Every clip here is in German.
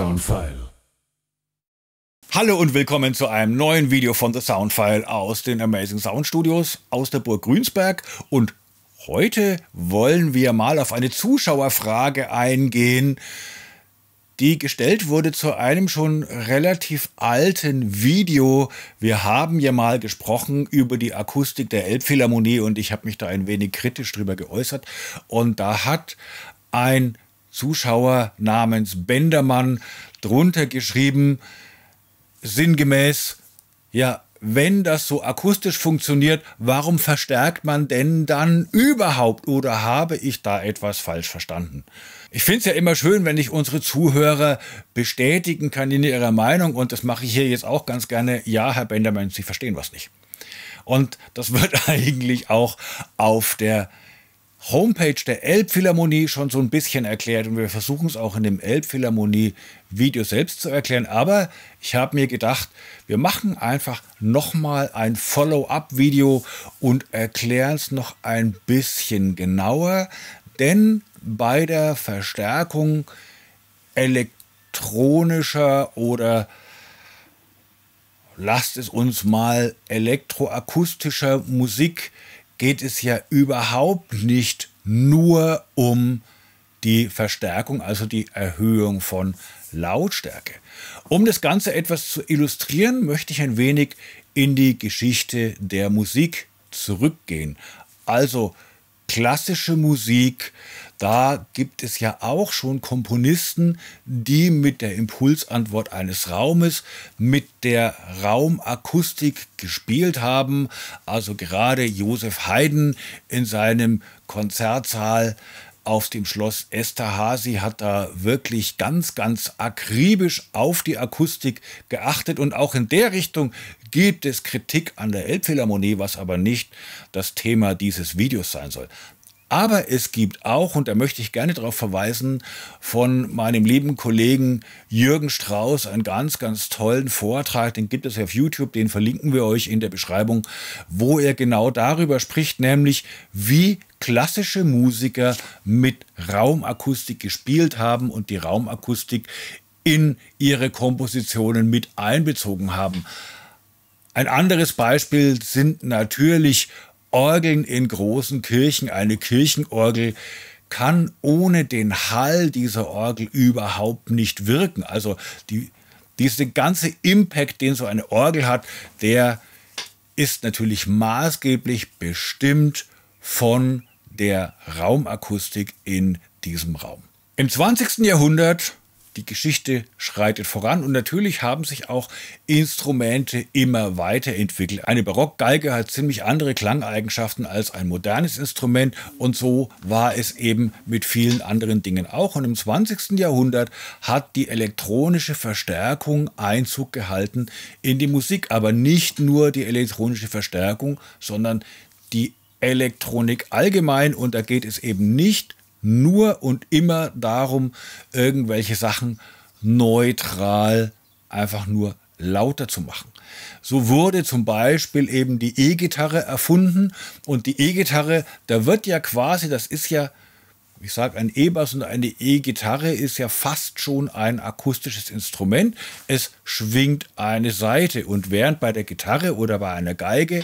Soundfile. Hallo und willkommen zu einem neuen Video von The Soundfile aus den Amazing Sound Studios aus der Burg Grünsberg und heute wollen wir mal auf eine Zuschauerfrage eingehen, die gestellt wurde zu einem schon relativ alten Video. Wir haben ja mal gesprochen über die Akustik der Elbphilharmonie und ich habe mich da ein wenig kritisch drüber geäußert. Und da hat ein Zuschauer namens Bendermann drunter geschrieben, sinngemäß, ja, wenn das so akustisch funktioniert, warum verstärkt man denn dann überhaupt oder habe ich da etwas falsch verstanden? Ich finde es ja immer schön, wenn ich unsere Zuhörer bestätigen kann in ihrer Meinung und das mache ich hier jetzt auch ganz gerne. Ja, Herr Bendermann, Sie verstehen was nicht. Und das wird eigentlich auch auf der Homepage der Elbphilharmonie schon so ein bisschen erklärt und wir versuchen es auch in dem Elbphilharmonie-Video selbst zu erklären. Aber ich habe mir gedacht, wir machen einfach nochmal ein Follow-up-Video und erklären es noch ein bisschen genauer, denn bei der Verstärkung elektronischer oder lasst es uns mal elektroakustischer Musik geht es ja überhaupt nicht nur um die Verstärkung, also die Erhöhung von Lautstärke. Um das Ganze etwas zu illustrieren, möchte ich ein wenig in die Geschichte der Musik zurückgehen. Also klassische Musik, da gibt es ja auch schon Komponisten, die mit der Impulsantwort eines Raumes, mit der Raumakustik gespielt haben. Also gerade Josef Haydn in seinem Konzertsaal auf dem Schloss Esterhazy hat da wirklich ganz, ganz akribisch auf die Akustik geachtet und auch in der Richtung gibt es Kritik an der Elbphilharmonie, was aber nicht das Thema dieses Videos sein soll. Aber es gibt auch, und da möchte ich gerne darauf verweisen, von meinem lieben Kollegen Jürgen Strauß einen ganz, ganz tollen Vortrag, den gibt es auf YouTube, den verlinken wir euch in der Beschreibung, wo er genau darüber spricht, nämlich wie klassische Musiker mit Raumakustik gespielt haben und die Raumakustik in ihre Kompositionen mit einbezogen haben. Ein anderes Beispiel sind natürlich Orgeln in großen Kirchen. Eine Kirchenorgel kann ohne den Hall dieser Orgel überhaupt nicht wirken. Also die, diese ganze Impact, den so eine Orgel hat, der ist natürlich maßgeblich bestimmt von der Raumakustik in diesem Raum. Im 20. Jahrhundert die Geschichte schreitet voran und natürlich haben sich auch Instrumente immer weiterentwickelt. Eine Barockgeige hat ziemlich andere Klangeigenschaften als ein modernes Instrument und so war es eben mit vielen anderen Dingen auch. Und im 20. Jahrhundert hat die elektronische Verstärkung Einzug gehalten in die Musik, aber nicht nur die elektronische Verstärkung, sondern die Elektronik allgemein und da geht es eben nicht nur und immer darum, irgendwelche Sachen neutral einfach nur lauter zu machen. So wurde zum Beispiel eben die E-Gitarre erfunden und die E-Gitarre, da wird ja quasi, das ist ja ich sage, ein E-Bass und eine E-Gitarre ist ja fast schon ein akustisches Instrument. Es schwingt eine Seite und während bei der Gitarre oder bei einer Geige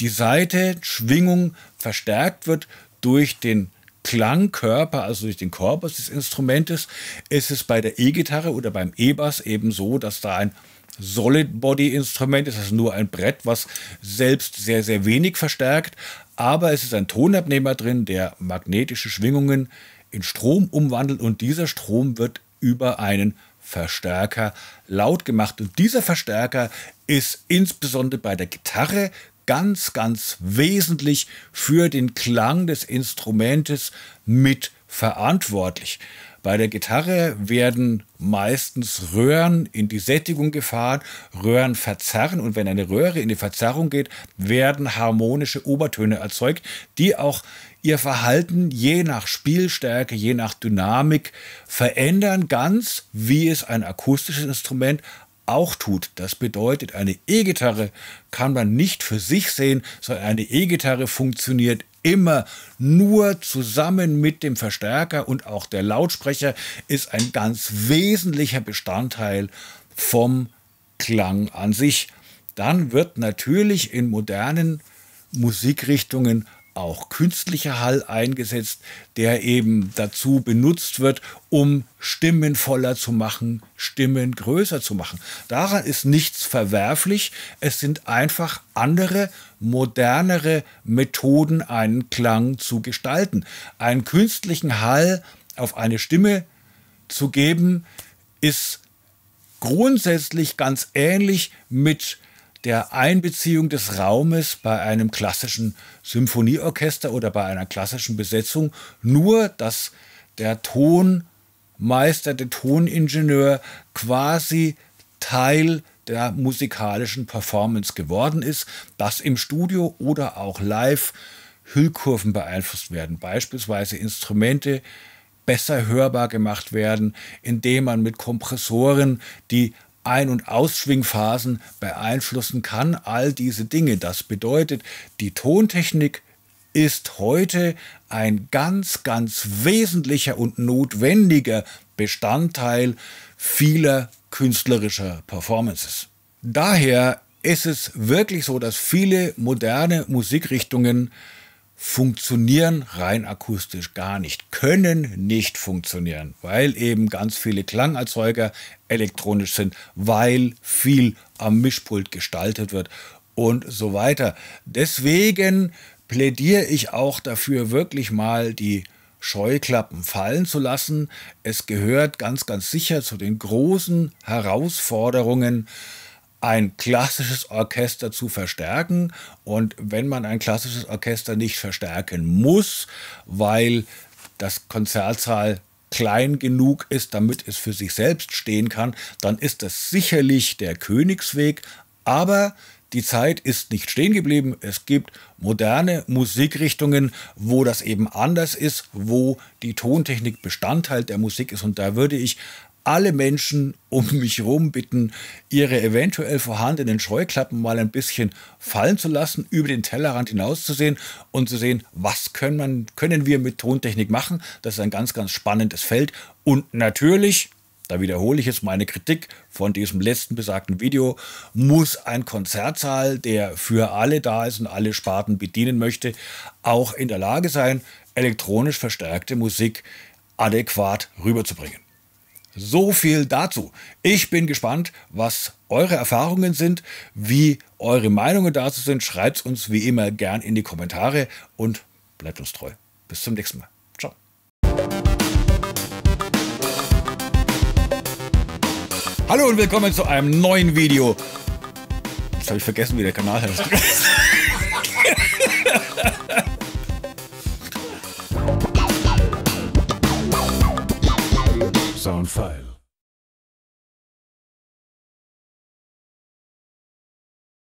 die Seite Schwingung verstärkt wird durch den Klangkörper, also durch den Korpus des Instrumentes, ist es bei der E-Gitarre oder beim E-Bass eben so, dass da ein Solid-Body-Instrument. Es ist nur ein Brett, was selbst sehr, sehr wenig verstärkt. Aber es ist ein Tonabnehmer drin, der magnetische Schwingungen in Strom umwandelt und dieser Strom wird über einen Verstärker laut gemacht. Und dieser Verstärker ist insbesondere bei der Gitarre ganz, ganz wesentlich für den Klang des Instrumentes mit verantwortlich. Bei der Gitarre werden meistens Röhren in die Sättigung gefahren, Röhren verzerren und wenn eine Röhre in die Verzerrung geht, werden harmonische Obertöne erzeugt, die auch ihr Verhalten je nach Spielstärke, je nach Dynamik verändern, ganz wie es ein akustisches Instrument auch tut. Das bedeutet, eine E-Gitarre kann man nicht für sich sehen, sondern eine E-Gitarre funktioniert immer nur zusammen mit dem Verstärker und auch der Lautsprecher ist ein ganz wesentlicher Bestandteil vom Klang an sich. Dann wird natürlich in modernen Musikrichtungen auch künstlicher Hall eingesetzt, der eben dazu benutzt wird, um Stimmen voller zu machen, Stimmen größer zu machen. Daran ist nichts verwerflich. Es sind einfach andere, modernere Methoden, einen Klang zu gestalten. Einen künstlichen Hall auf eine Stimme zu geben, ist grundsätzlich ganz ähnlich mit der Einbeziehung des Raumes bei einem klassischen Symphonieorchester oder bei einer klassischen Besetzung, nur dass der Tonmeister, der Toningenieur quasi Teil der musikalischen Performance geworden ist, dass im Studio oder auch live Hüllkurven beeinflusst werden, beispielsweise Instrumente besser hörbar gemacht werden, indem man mit Kompressoren die ein- und Ausschwingphasen beeinflussen kann, all diese Dinge. Das bedeutet, die Tontechnik ist heute ein ganz, ganz wesentlicher und notwendiger Bestandteil vieler künstlerischer Performances. Daher ist es wirklich so, dass viele moderne Musikrichtungen funktionieren rein akustisch gar nicht, können nicht funktionieren, weil eben ganz viele Klangerzeuger elektronisch sind, weil viel am Mischpult gestaltet wird und so weiter. Deswegen plädiere ich auch dafür, wirklich mal die Scheuklappen fallen zu lassen. Es gehört ganz, ganz sicher zu den großen Herausforderungen ein klassisches Orchester zu verstärken. Und wenn man ein klassisches Orchester nicht verstärken muss, weil das Konzertsaal klein genug ist, damit es für sich selbst stehen kann, dann ist das sicherlich der Königsweg. Aber die Zeit ist nicht stehen geblieben. Es gibt moderne Musikrichtungen, wo das eben anders ist, wo die Tontechnik Bestandteil der Musik ist. Und da würde ich alle Menschen um mich herum bitten, ihre eventuell vorhandenen Scheuklappen mal ein bisschen fallen zu lassen, über den Tellerrand hinauszusehen und zu sehen, was können, man, können wir mit Tontechnik machen. Das ist ein ganz, ganz spannendes Feld. Und natürlich, da wiederhole ich jetzt meine Kritik von diesem letzten besagten Video, muss ein Konzertsaal, der für alle da ist und alle Sparten bedienen möchte, auch in der Lage sein, elektronisch verstärkte Musik adäquat rüberzubringen. So viel dazu. Ich bin gespannt, was eure Erfahrungen sind, wie eure Meinungen dazu sind. Schreibt uns wie immer gern in die Kommentare und bleibt uns treu. Bis zum nächsten Mal. Ciao. Hallo und willkommen zu einem neuen Video. Jetzt habe ich vergessen, wie der Kanal heißt. on file.